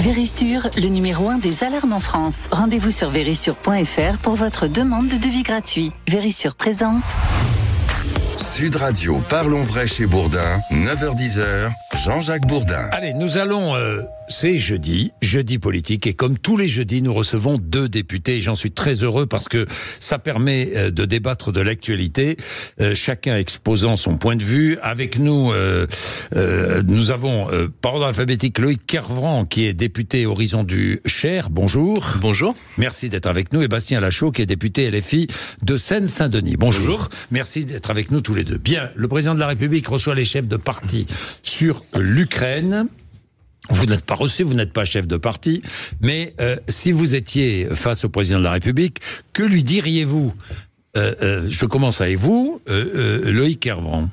Vérissure, le numéro 1 des alarmes en France. Rendez-vous sur vérissure.fr pour votre demande de devis gratuit. Vérissure présente. Sud Radio, parlons vrai chez Bourdin, 9h10h, Jean-Jacques Bourdin. Allez, nous allons euh, c'est jeudi, jeudi politique, et comme tous les jeudis, nous recevons deux députés. J'en suis très heureux parce que ça permet euh, de débattre de l'actualité, euh, chacun exposant son point de vue. Avec nous, euh, nous avons par ordre alphabétique Loïc Kervran, qui est député Horizon du Cher. Bonjour. Bonjour. Merci d'être avec nous. Et Bastien Lachaud, qui est député LFI de Seine-Saint-Denis. Bonjour. Bonjour. Merci d'être avec nous tous les deux. Bien, le président de la République reçoit les chefs de parti sur l'Ukraine. Vous n'êtes pas reçu, vous n'êtes pas chef de parti, mais euh, si vous étiez face au président de la République, que lui diriez-vous euh, euh, Je commence avec vous, Loïc Herbrand.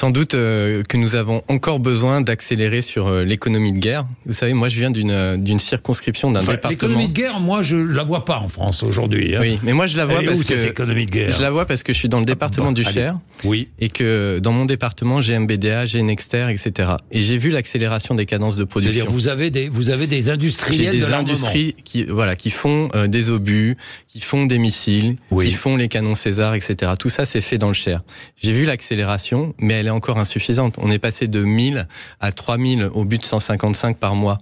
Sans doute euh, que nous avons encore besoin d'accélérer sur euh, l'économie de guerre. Vous savez, moi je viens d'une euh, circonscription d'un département. L'économie de guerre, moi je la vois pas en France aujourd'hui. Hein. Oui, mais moi je la vois parce que économie de guerre je la vois parce que je suis dans le ah, département bah, du Cher. Oui. Et que dans mon département, j'ai MBDA, j'ai Nexter, etc. Et j'ai vu l'accélération des cadences de production. Vous avez des vous avez des industriels des industries qui voilà qui font des obus, qui font des missiles, qui font les canons César, etc. Tout ça c'est fait dans le Cher. J'ai vu l'accélération, mais elle encore insuffisante. On est passé de 1000 à 3000 au but de 155 par mois.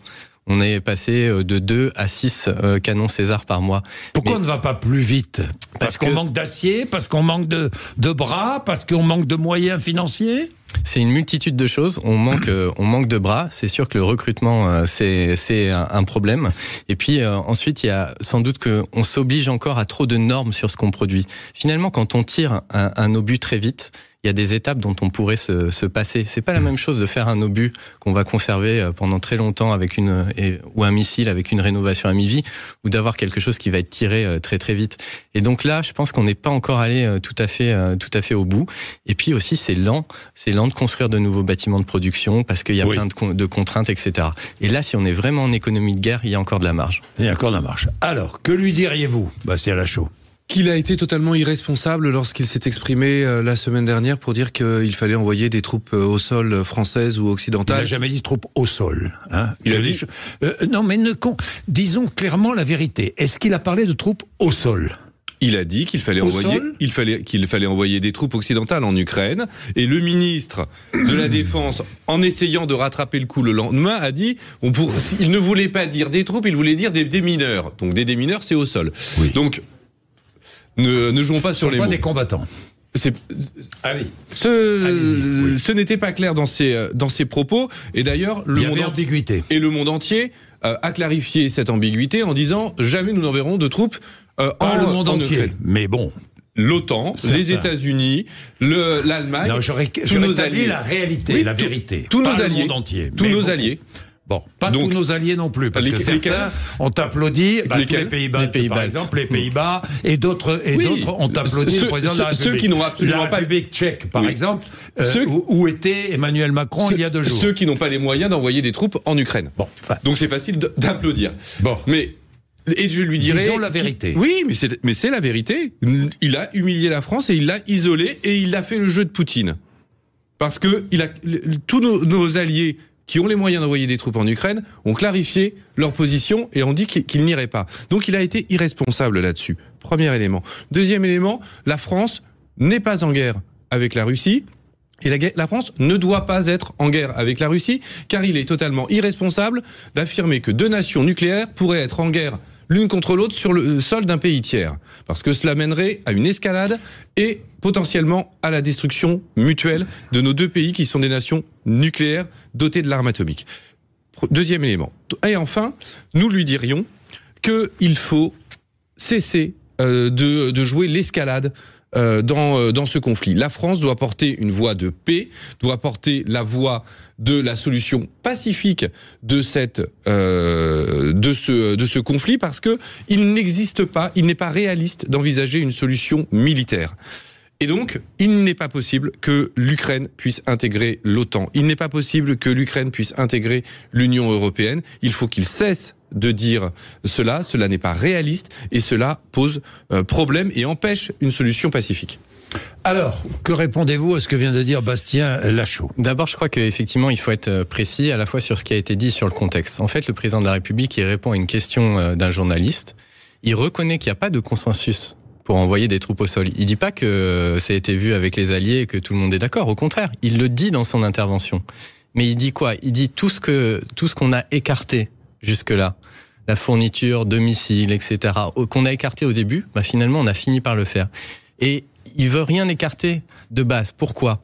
On est passé euh, de 2 à 6 euh, canons César par mois. Pourquoi on ne va pas plus vite Parce, qu'on manque d'acier, parce qu'on manque de, de bras, parce qu'on manque de moyens financiers c'est une multitude de choses. On manque, euh, on manque de bras. C'est sûr que le recrutement, c'est un problème. Et puis ensuite, il y a sans doute qu'on s'oblige encore à trop de normes sur ce qu'on produit. Finalement, quand on tire un, un obus très vite, il y a des étapes dont on pourrait se, se passer. C'est pas la même chose de faire un obus qu'on va conserver euh, pendant très longtemps avec une euh, ou un missile avec une rénovation à mi-vie ou d'avoir quelque chose qui va être tiré euh, très très vite. Et donc là, je pense qu'on n'est pas encore allé tout à fait tout à fait au bout. Et puis aussi, c'est lent, c'est lent de construire de nouveaux bâtiments de production parce qu'il y a plein de, contraintes, etc. Et là, si on est vraiment en économie de guerre, il y a encore de la marge. Il y a encore de la marge. Alors, que lui diriez-vous Bah, c'est la chaud qu'il a été totalement irresponsable lorsqu'il s'est exprimé euh, la semaine dernière pour dire qu'il fallait envoyer des troupes euh, au sol euh, françaises ou occidentales. Il n'a jamais dit troupes au sol. Hein. il, a non, mais disons clairement la vérité. Est-ce qu'il a parlé de troupes au sol il a dit qu'il fallait, envoyer, il fallait, qu'il fallait envoyer des troupes occidentales en Ukraine. Et le ministre de la Défense, en essayant de rattraper le coup le lendemain, a dit on pour, il ne voulait pas dire des troupes, il voulait dire des mineurs. Donc des démineurs, c'est au sol. Oui. Donc ne, jouons pas sur les mots. des combattants. Allez. Ce, ce n'était pas clair dans ses, euh, dans ses propos. Et d'ailleurs, le, monde ambiguïté. Et le monde entier euh, a clarifié cette ambiguïté en disant jamais nous n'enverrons de troupes euh, en le monde entier. Mais bon. L'OTAN, les États-Unis, l'Allemagne, tous nos alliés, la réalité, la vérité, tous nos alliés, entier, tous nos alliés Bon, pas tous nos alliés non plus, parce les, que certains ont applaudi bah, les, Pays-Bas, par exemple, les Pays-Bas, et d'autres et d'autres ont applaudi le président de la République. Ceux qui n'ont absolument pas... La République tchèque, par exemple, euh, où, était Emmanuel Macron il y a deux jours. Ceux qui n'ont pas les moyens d'envoyer des troupes en Ukraine. Bon, Donc c'est facile d'applaudir. Bon. Mais et je lui dirais. Disons la vérité. Oui, mais c'est, mais c'est la vérité. Il a humilié la France et il l'a isolée et il a fait le jeu de Poutine. Parce que il a, tous nos alliés qui ont les moyens d'envoyer des troupes en Ukraine ont clarifié leur position et ont dit qu'ils n'iraient pas. Donc il a été irresponsable là-dessus. Premier élément. Deuxième élément, la France n'est pas en guerre avec la Russie. Et la, la, France ne doit pas être en guerre avec la Russie, car il est totalement irresponsable d'affirmer que deux nations nucléaires pourraient être en guerre l'une contre l'autre sur le euh, sol d'un pays tiers. Parce que cela mènerait à une escalade et potentiellement à la destruction mutuelle de nos deux pays qui sont des nations nucléaires dotées de l'arme atomique. Deuxième élément. Et enfin, nous lui dirions qu'il faut cesser euh, de, jouer l'escalade euh, euh, dans, ce conflit. La France doit porter une voix de paix, doit porter la voix de la solution pacifique de cette euh, de ce de ce conflit parce que il n'existe pas, il n'est pas réaliste d'envisager une solution militaire. Et donc, il n'est pas possible que l'Ukraine puisse intégrer l'OTAN. Il n'est pas possible que l'Ukraine puisse intégrer l'Union européenne. Il faut qu'il cesse de dire cela, cela n'est pas réaliste et cela pose euh, problème et empêche une solution pacifique. Alors, que répondez-vous à ce que vient de dire Bastien Lachaud D'abord, je crois qu'effectivement, il faut être euh, précis à la fois sur ce qui a été dit sur le contexte. En fait, le président de la République, il répond à une question euh, d'un journaliste. Il reconnaît qu'il n'y a pas de consensus pour envoyer des troupes au sol. Il ne dit pas que ça a été vu avec les alliés et que tout le monde est d'accord. Au contraire, il le dit dans son intervention. Mais il dit quoi Il dit tout ce que tout ce qu'on a écarté jusque-là. La fourniture domicile, etc., qu'on a écarté au début, bah finalement, on a fini par le faire. Et il veut rien écarter de base. Pourquoi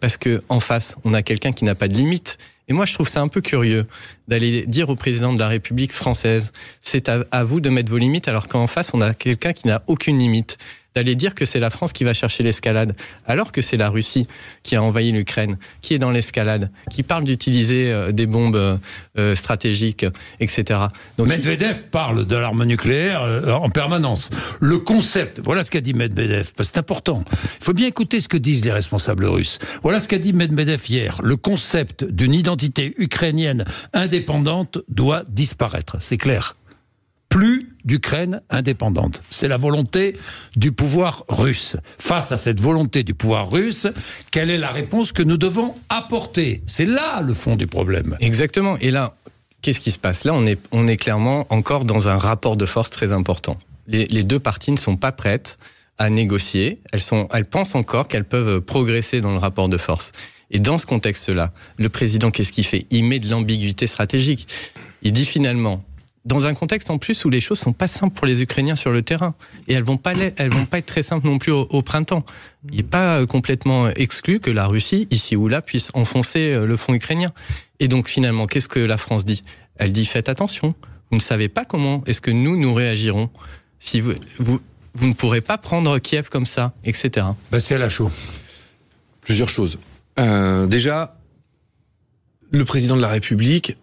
Parce que en face, on a quelqu'un qui n'a pas de limite. Et moi, je trouve ça un peu curieux d'aller dire au président de la République française, c'est à vous de mettre vos limites, alors qu'en face, on a quelqu'un qui n'a aucune limite d'aller dire que c'est la France qui va chercher l'escalade, alors que c'est la Russie qui a envahi l'Ukraine, qui est dans l'escalade, qui parle d'utiliser euh, des bombes euh, euh, stratégiques, etc. Donc, Medvedev parle de l'arme nucléaire en permanence. Le concept, voilà ce qu'a dit Medvedev, parce que c'est important. Il faut bien écouter ce que disent les responsables russes. Voilà ce qu'a dit Medvedev hier. Le concept d'une identité ukrainienne indépendante doit disparaître, c'est clair plus d'Ukraine indépendante. C'est la volonté du pouvoir russe. Face à cette volonté du pouvoir russe, quelle est la réponse que nous devons apporter C'est là le fond du problème. Exactement. Et là, qu'est-ce qui se passe Là, on est, on est clairement encore dans un rapport de force très important. Les, deux parties ne sont pas prêtes à négocier. Elles, sont, elles pensent encore qu'elles peuvent progresser dans le rapport de force. Et dans ce contexte-là, le président, qu'est-ce qu'il fait Il met de l'ambiguïté stratégique. Il dit finalement, dans un contexte en plus où les choses sont pas simples pour les Ukrainiens sur le terrain et elles vont pas elles vont pas être très simples non plus au, printemps. Il n'est pas euh, complètement exclu que la Russie ici ou là puisse enfoncer euh, le front ukrainien. Et donc finalement, qu'est-ce que la France dit Elle dit faites attention. Vous ne savez pas comment est-ce que nous nous réagirons si vous, vous vous ne pourrez pas prendre Kiev comme ça, etc. Bah, c'est à la chaud. Plusieurs choses. Euh, déjà, le président de la République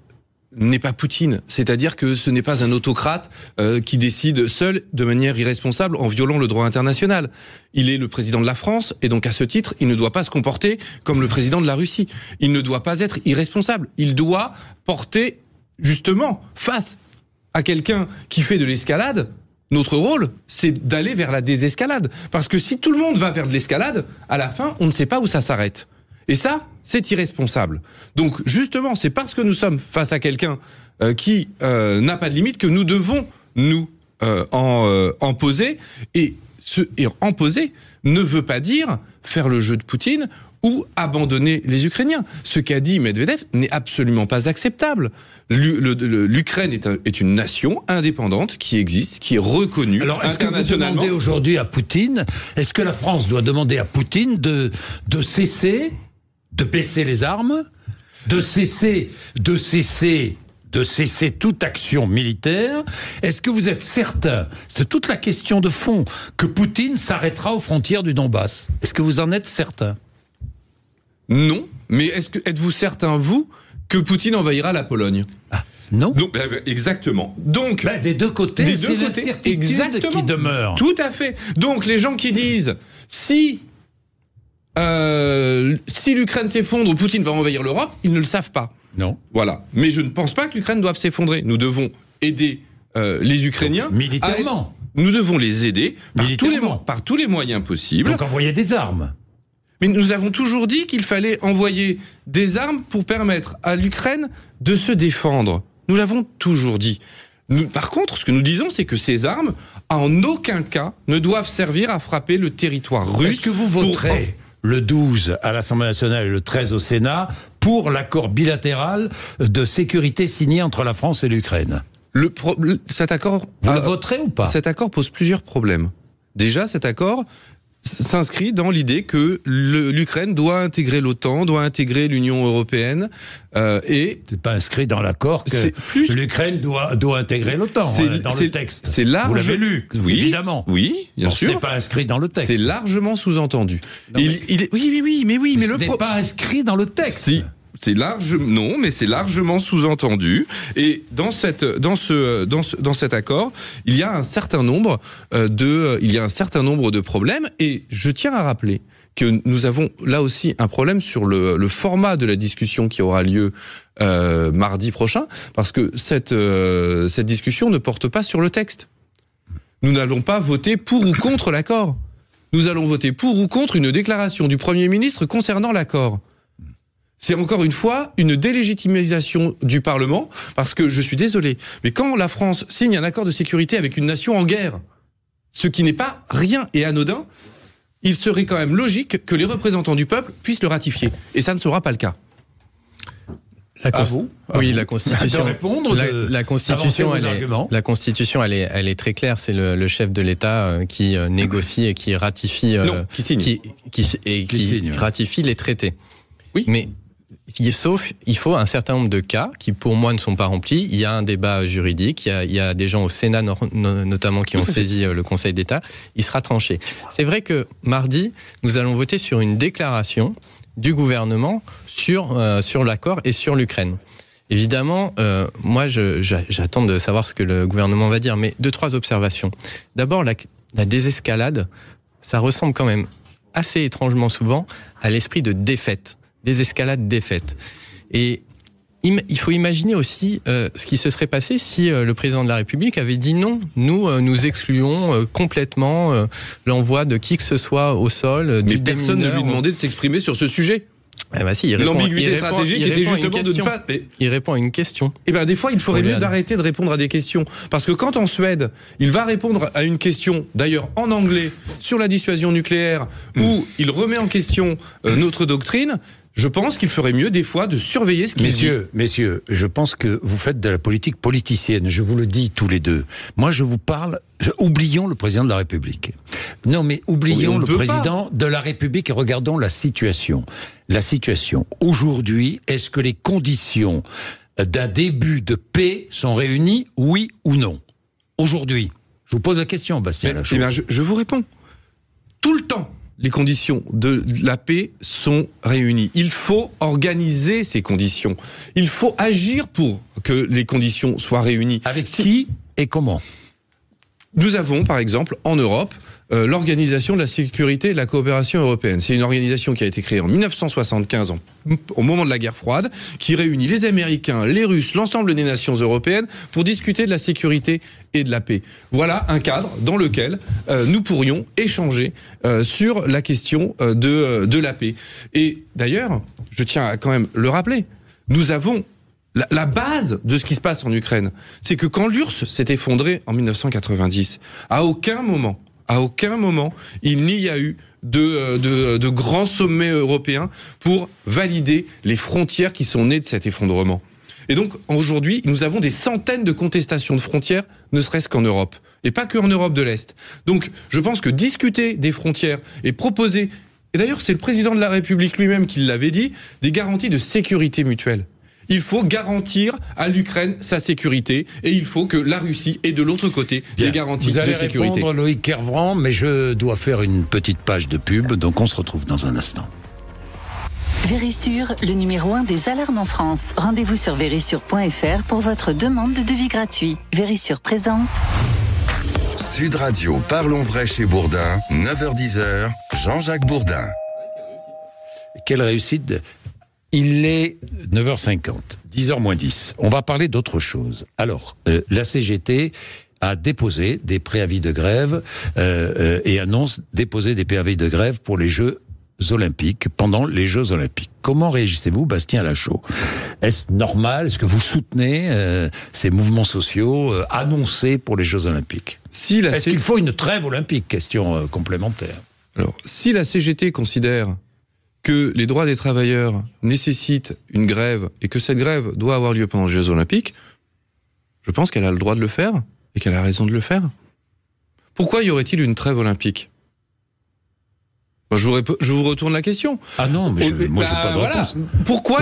n'est pas Poutine. C'est-à-dire que ce n'est pas un autocrate euh, qui décide seul, de manière irresponsable, en violant le droit international. Il est le président de la France, et donc à ce titre, il ne doit pas se comporter comme le président de la Russie. Il ne doit pas être irresponsable. Il doit porter, justement, face à quelqu'un qui fait de l'escalade. Notre rôle, c'est d'aller vers la désescalade. Parce que si tout le monde va vers de l'escalade, à la fin, on ne sait pas où ça s'arrête. Et ça, c'est irresponsable. Donc justement, c'est parce que nous sommes face à quelqu'un euh, qui euh, n'a pas de limite que nous devons nous euh, en, poser. Et, ce, en poser ne veut pas dire faire le jeu de Poutine ou abandonner les Ukrainiens. Ce qu'a dit Medvedev n'est absolument pas acceptable. L'Ukraine est, une nation indépendante qui existe, qui est reconnue Alors, est-ce que vous demandez aujourd'hui à Poutine, est-ce que la France doit demander à Poutine de, de cesser de baisser les armes, de cesser, de cesser de cesser toute action militaire. Est-ce que vous êtes certain, c'est toute la question de fond, que Poutine s'arrêtera aux frontières du Donbass Est-ce que vous en êtes certain Non, mais êtes-vous certain vous que Poutine envahira la Pologne ah, Non. Ben, ben, exactement. Donc ben, des deux côtés, c'est la certitude qui demeure. Tout à fait. Donc les gens qui disent si euh, si l'Ukraine s'effondre, Poutine va envahir l'Europe. Ils ne le savent pas. Non. Voilà. Mais je ne pense pas que l'Ukraine doive s'effondrer. Nous devons aider euh, les Ukrainiens. militairement. Nous devons les aider par tous les, par tous les moyens possibles. Donc envoyer des armes. Mais nous avons toujours dit qu'il fallait envoyer des armes pour permettre à l'Ukraine de se défendre. Nous l'avons toujours dit. par contre, ce que nous disons, c'est que ces armes, en aucun cas, ne doivent servir à frapper le territoire russe. Est-ce que vous voterez le 12 à l'Assemblée nationale et le 13 au Sénat pour l'accord bilatéral de sécurité signé entre la France et l'Ukraine. Le cet accord. Vous le euh, voterez ou pas Cet accord pose plusieurs problèmes. Déjà, cet accord s'inscrit dans l'idée que l'Ukraine doit intégrer l'OTAN, doit intégrer l'Union européenne. Euh, et c'est pas inscrit dans l'accord que l'Ukraine doit doit intégrer l'OTAN euh, dans le texte. C'est large... Vous l'avez lu, oui, évidemment. Oui, bien sûr. C'est pas inscrit dans le texte. C'est largement sous-entendu. Il, est... Oui, oui, oui, mais oui, mais, le n'est pas inscrit dans le texte. Si. C'est large, non, mais c'est largement sous-entendu. Et dans cette, dans ce, dans dans cet accord, il y a un certain nombre euh, de, il y a un certain nombre de problèmes. Et je tiens à rappeler que nous avons là aussi un problème sur le, format de la discussion qui aura lieu euh, mardi prochain, parce que cette, euh, cette discussion ne porte pas sur le texte. Nous n'allons pas voter pour ou contre l'accord. Nous allons voter pour ou contre une déclaration du Premier ministre concernant l'accord c'est encore une fois une délégitimisation du Parlement, parce que je suis désolé, mais quand la France signe un accord de sécurité avec une nation en guerre, ce qui n'est pas rien et anodin, il serait quand même logique que les représentants du peuple puissent le ratifier. Et ça ne sera pas le cas. La à ah vous ah Oui, la Constitution. Répondre, la, Constitution, elle est, la Constitution, elle est, elle est très claire. C'est le, chef de l'État euh, qui euh, négocie et qui ratifie, euh, non, qui signe, qui, et qui, ratifie les traités. Oui. Mais sauf il faut un certain nombre de cas qui, pour moi, ne sont pas remplis. Il y a un débat juridique, il y a, des gens au Sénat notamment qui ont saisi euh, le Conseil d'État. Il sera tranché. C'est vrai que mardi, nous allons voter sur une déclaration du gouvernement sur, euh, sur l'accord et sur l'Ukraine. Évidemment, euh, moi, j'attends de savoir ce que le gouvernement va dire, mais deux, trois observations. D'abord, la désescalade, ça ressemble quand même assez étrangement souvent à l'esprit de défaite des escalades défaites. Et il faut imaginer aussi euh, ce qui se serait passé si euh, le président de la République avait dit non, nous euh, nous excluons complètement l'envoi de qui que ce soit au sol. Mais personne ne lui demandait de s'exprimer sur ce sujet. Eh ben si, L'ambiguïté stratégique était justement de ne pas. Il répond à une question. Et eh ben des fois, il faudrait mieux d'arrêter de répondre à des questions, parce que quand en Suède, il va répondre à une question, d'ailleurs en anglais, sur la dissuasion nucléaire, hmm. où il remet en question notre doctrine je pense qu'il ferait mieux des fois de surveiller ce qu'il se dit. Messieurs, je pense que vous faites de la politique politicienne, je vous le dis tous les deux. Moi, je vous parle, oublions le président de la République. Non, mais oublions le président de la République et regardons la situation. La situation aujourd'hui, est-ce que les conditions d'un début de paix sont réunies, oui ou non Aujourd'hui, je vous pose la question, Bastien. Eh bien, je vous réponds. Tout le temps les conditions de la paix sont réunies. Il faut organiser ces conditions. Il faut agir pour que les conditions soient réunies. Avec qui et comment Nous avons, par exemple, en Europe, euh, l'organisation de la sécurité et de la coopération européenne. C'est une organisation qui a été créée en 1975, au moment de la guerre froide, qui réunit les Américains, les Russes, l'ensemble des nations européennes pour discuter de la sécurité et de la paix. Voilà un cadre dans lequel euh, nous pourrions échanger euh, sur la question de, la paix. Et d'ailleurs, je tiens à quand même le rappeler, nous avons la, la, base de ce qui se passe en Ukraine, c'est que quand l'URSS s'est effondrée en 1990, à aucun moment à aucun moment, il n'y a eu de, euh, de, euh, de grands sommets européens pour valider les frontières qui sont nées de cet effondrement. Et donc, aujourd'hui, nous avons des centaines de contestations de frontières, ne serait-ce qu'en Europe. Et pas qu'en Europe de l'Est. Donc, je pense que discuter des frontières et proposer, et d'ailleurs, c'est le président de la République lui-même qui l'avait dit, des garanties de sécurité mutuelle. Il faut garantir à l'Ukraine sa sécurité et il faut que la Russie ait de l'autre côté Bien. des garanties Vous de sécurité. Répondre Loïc Kervran, mais je dois faire une petite page de pub, donc on se retrouve dans un instant. Vérissure, le numéro 1 des alarmes en France. Rendez-vous sur vérissure.fr pour votre demande de devis gratuit. Vérissure présente. Sud Radio, parlons vrai chez Bourdin, 9h-10h, Jean-Jacques Bourdin. Quelle réussite il est 9h50, 10h moins 10. On va parler d'autre chose. Alors, euh, la CGT a déposé des préavis de grève euh, euh, et annonce déposer des préavis de grève pour les Jeux olympiques, pendant les Jeux olympiques. Comment réagissez-vous, Bastien Lachaud Est-ce normal Est-ce que vous soutenez ces mouvements sociaux annoncés pour les Jeux olympiques si Est-ce qu'il faut une trêve olympique Question complémentaire. Alors, si la CGT considère que les droits des travailleurs nécessitent une grève et que cette grève doit avoir lieu pendant les Jeux Olympiques, je pense qu'elle a le droit de le faire et qu'elle a raison de le faire. Pourquoi y aurait-il une trêve olympique je vous, retourne la question. Ah non, mais moi pas de Pourquoi,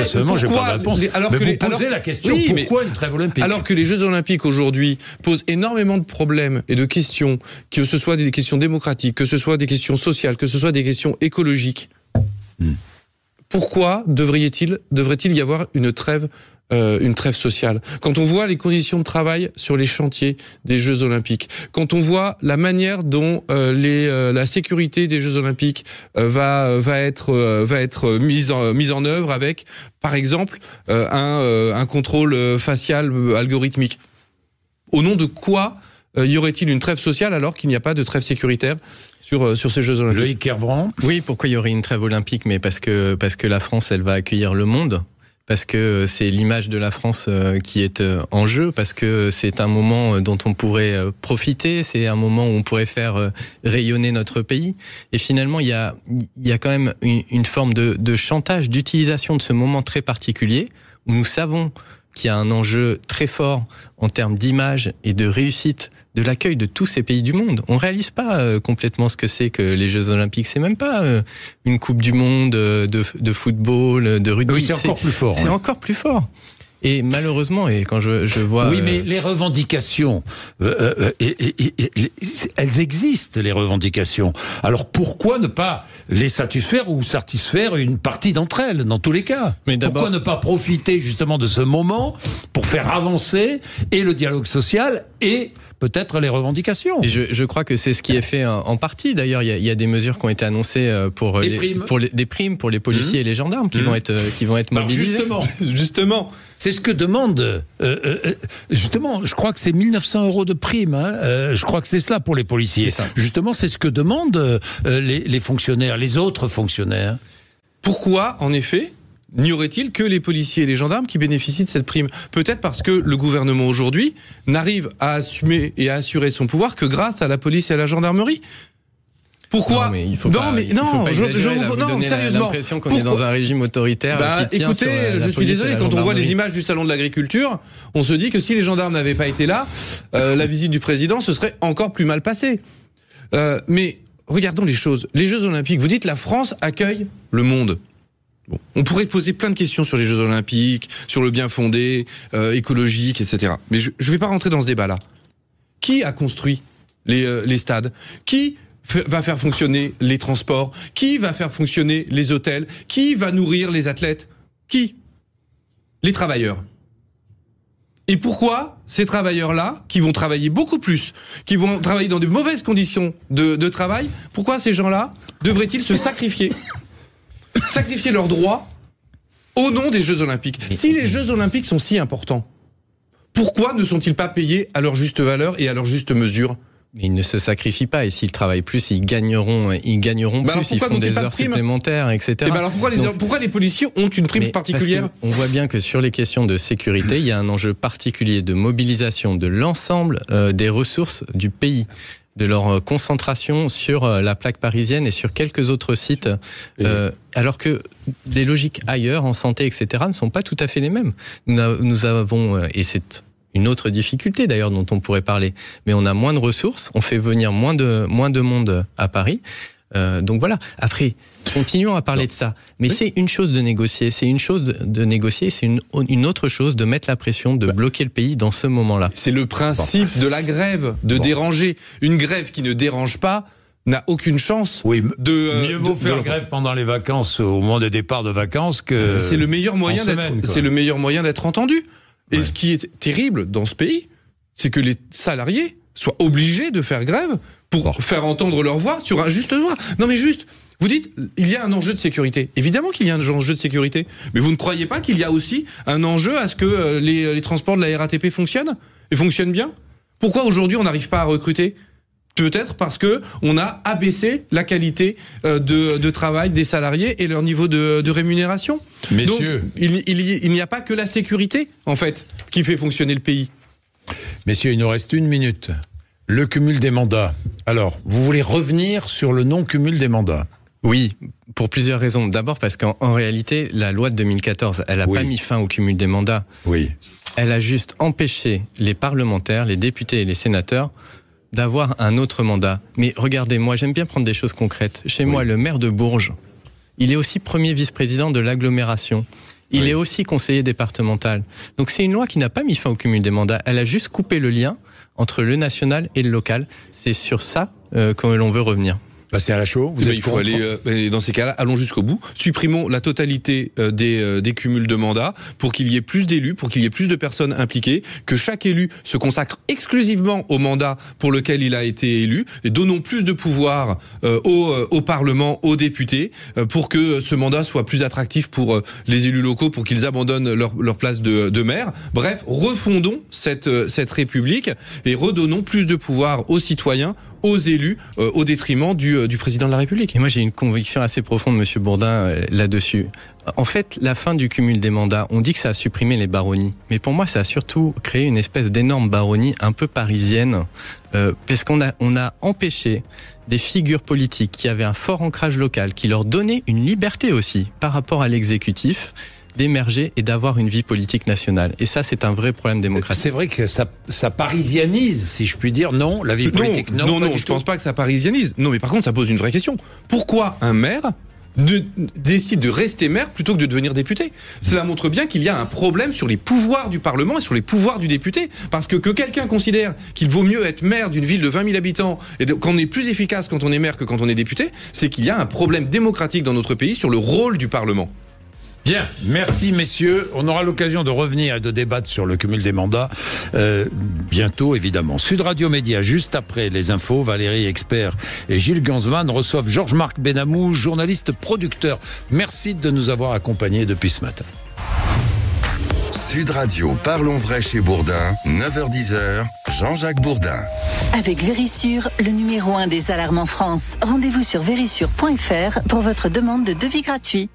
Alors que la question, pourquoi une trêve olympique Alors que les Jeux Olympiques aujourd'hui posent énormément de problèmes et de questions, que ce soit des questions démocratiques, que ce soit des questions sociales, que ce soit des questions écologiques. Pourquoi devrait-il y avoir une trêve euh, sociale. Quand on voit les conditions de travail sur les chantiers des Jeux Olympiques, quand on voit la manière dont euh, euh, la sécurité des Jeux Olympiques va être mise en œuvre avec, par exemple, un contrôle facial algorithmique. Au nom de quoi y aurait-il une trêve sociale alors qu'il n'y a pas de trêve sécuritaire sur, euh, sur ces Jeux Olympiques. Loïc Oui, pourquoi il y aurait une trêve olympique Mais parce que, parce que la France, elle va accueillir le monde parce que euh, c'est l'image de la France euh, qui est en jeu, parce que c'est un moment dont on pourrait profiter, c'est un moment où on pourrait faire rayonner notre pays. Et finalement, il y a, il y a quand même une, forme de, de chantage, d'utilisation de ce moment très particulier, où nous savons qu'il y a un enjeu très fort en termes d'image et de réussite de l'accueil de tous ces pays du monde. On ne réalise pas euh, complètement ce que c'est que les Jeux Olympiques. C'est même pas euh, une Coupe du Monde euh, de, football, de rugby. Oui, c'est encore plus fort. C'est encore plus fort. Et malheureusement, et quand je, vois. Oui, mais les revendications, elles existent, les revendications. Alors pourquoi ne pas les satisfaire ou satisfaire une partie d'entre elles, dans tous les cas mais Pourquoi ne pas profiter justement de ce moment pour faire avancer et le dialogue social et peut-être les revendications. je, crois que c'est ce qui est fait en, partie. D'ailleurs, il y, a des mesures qui ont été annoncées euh, pour des, les, primes. Pour les, primes pour les policiers mmh. et les gendarmes qui, mmh. vont être, euh, qui vont mobilisés. justement, C'est ce que demande. Euh, justement, je crois que c'est 1900 euros de primes. Hein, je crois que c'est cela pour les policiers. Justement, c'est ce que demandent les fonctionnaires, les autres fonctionnaires. Pourquoi, en effet, n'y aurait-il que les policiers et les gendarmes qui bénéficient de cette prime Peut-être parce que le gouvernement aujourd'hui n'arrive à assumer et à assurer son pouvoir que grâce à la police et à la gendarmerie. Pourquoi Non, mais il faut non, mais non, pas l'impression qu'on est dans un régime autoritaire. Bah, écoutez, je suis désolé, quand on voit les images du salon de l'agriculture, on se dit que si les gendarmes n'avaient pas été là, euh, la visite du président se serait encore plus mal passée. Euh, mais regardons les choses. Les Jeux Olympiques, vous dites la France accueille le monde. On pourrait poser plein de questions sur les Jeux Olympiques, sur le bien fondé, euh, écologique, etc. Mais je ne vais pas rentrer dans ce débat-là. Qui a construit les, euh, stades Qui va faire fonctionner les transports Qui va faire fonctionner les hôtels Qui va nourrir les athlètes Qui Les travailleurs. Et pourquoi ces travailleurs-là, qui vont travailler beaucoup plus, qui vont travailler dans de mauvaises conditions de travail, pourquoi ces gens-là devraient-ils se sacrifier sacrifier leurs droits au nom des Jeux Olympiques. Si les Jeux Olympiques sont si importants, pourquoi ne sont-ils pas payés à leur juste valeur et à leur juste mesure ils ne se sacrifient pas et s'ils travaillent plus, ils gagneront, ils gagneront bah plus, ils font des heures supplémentaires, etc. Eh ben alors pourquoi, les, policiers ont une prime particulière On voit bien que sur les questions de sécurité, il y a un enjeu particulier de mobilisation de l'ensemble euh, des ressources du pays de leur euh, concentration sur euh, la plaque parisienne et sur quelques autres sites, euh, alors que les logiques ailleurs, en santé, etc., ne sont pas tout à fait les mêmes. Nous avons, et c'est une autre difficulté d'ailleurs dont on pourrait parler, mais on a moins de ressources, on fait venir moins de, moins de monde à Paris. Euh, donc voilà. Après, continuons à parler de ça. Mais c'est une chose de négocier, c'est une chose de, négocier, c'est une, autre chose de mettre la pression, de bah. bloquer le pays dans ce moment-là. C'est le principe de la grève, de déranger. Une grève qui ne dérange pas n'a aucune chance de... Euh, mieux vaut faire grève pendant les vacances, au moment des départs de vacances, que... Euh, c'est le meilleur moyen d'être... entendu. Et ce qui est terrible dans ce pays, c'est que les salariés soient obligés de faire grève pour faire entendre leur voix sur un juste droit. Non mais juste, vous dites, il y a un enjeu de sécurité. Évidemment qu'il y a un enjeu de sécurité. Mais vous ne croyez pas qu'il y a aussi un enjeu à ce que euh, euh, les, transports de la RATP fonctionnent et fonctionnent bien Pourquoi aujourd'hui on n'arrive pas à recruter Peut-être parce que on a abaissé la qualité euh, de, travail des salariés et leur niveau de, rémunération. Messieurs. il n'y a pas que la sécurité, en fait, qui fait fonctionner le pays. Messieurs, il nous reste une minute. Le cumul des mandats. Alors, vous voulez revenir sur le non-cumul des mandats Oui, pour plusieurs raisons. D'abord parce qu'en réalité, la loi de 2014, elle n'a pas mis fin au cumul des mandats. Oui. Elle a juste empêché les parlementaires, les députés et les sénateurs d'avoir un autre mandat. Mais regardez, moi j'aime bien prendre des choses concrètes. Chez moi, le maire de Bourges, il est aussi premier vice-président de l'agglomération. Il est aussi conseiller départemental. Donc c'est une loi qui n'a pas mis fin au cumul des mandats. Elle a juste coupé le lien entre le national et le local. C'est sur ça euh, que l'on veut revenir. Bah, c'est à la chaud. Vous eh ben, il faut aller euh, ben, dans ces cas-là, allons jusqu'au bout. Supprimons la totalité euh, euh, des, cumuls de mandats pour qu'il y ait plus d'élus, pour qu'il y ait plus de personnes impliquées, que chaque élu se consacre exclusivement au mandat pour lequel il a été élu. Et donnons plus de pouvoir au, Parlement, aux députés, pour que ce mandat soit plus attractif pour les élus locaux, pour qu'ils abandonnent leur, place de, maire. Bref, refondons cette, cette République et redonnons plus de pouvoir aux citoyens, aux élus euh, au détriment du, euh, du, président de la République. Et moi j'ai une conviction assez profonde, Monsieur Bourdin, euh, là-dessus. En fait, la fin du cumul des mandats, on dit que ça a supprimé les baronnies, mais pour moi ça a surtout créé une espèce d'énorme baronnie un peu parisienne, parce qu'on a, on a empêché des figures politiques qui avaient un fort ancrage local, qui leur donnaient une liberté aussi par rapport à l'exécutif d'émerger et d'avoir une vie politique nationale. Et ça, c'est un vrai problème démocratique. C'est vrai que ça, ça, parisianise, si je puis dire, non, la vie politique. Non, non, je ne pense pas que ça parisianise. Non, mais par contre, ça pose une vraie question. Pourquoi un maire décide de rester maire plutôt que de devenir député. Cela montre bien qu'il y a un problème sur les pouvoirs du Parlement et sur les pouvoirs du député. Parce que que quelqu'un considère qu'il vaut mieux être maire d'une ville de 20 000 habitants et qu'on est plus efficace quand on est maire que quand on est député, c'est qu'il y a un problème démocratique dans notre pays sur le rôle du Parlement. Bien, merci messieurs. On aura l'occasion de revenir et de débattre sur le cumul des mandats euh, bientôt, évidemment. Sud Radio Média, juste après les infos, Valérie Expert et Gilles Gansman reçoivent Georges-Marc Benamou, journaliste producteur. Merci de nous avoir accompagnés depuis ce matin. Sud Radio, parlons vrai chez Bourdin, 9h-10h, Jean-Jacques Bourdin. Avec Vérissure, le numéro 1 des alarmes en France. Rendez-vous sur vérissure.fr pour votre demande de devis gratuit.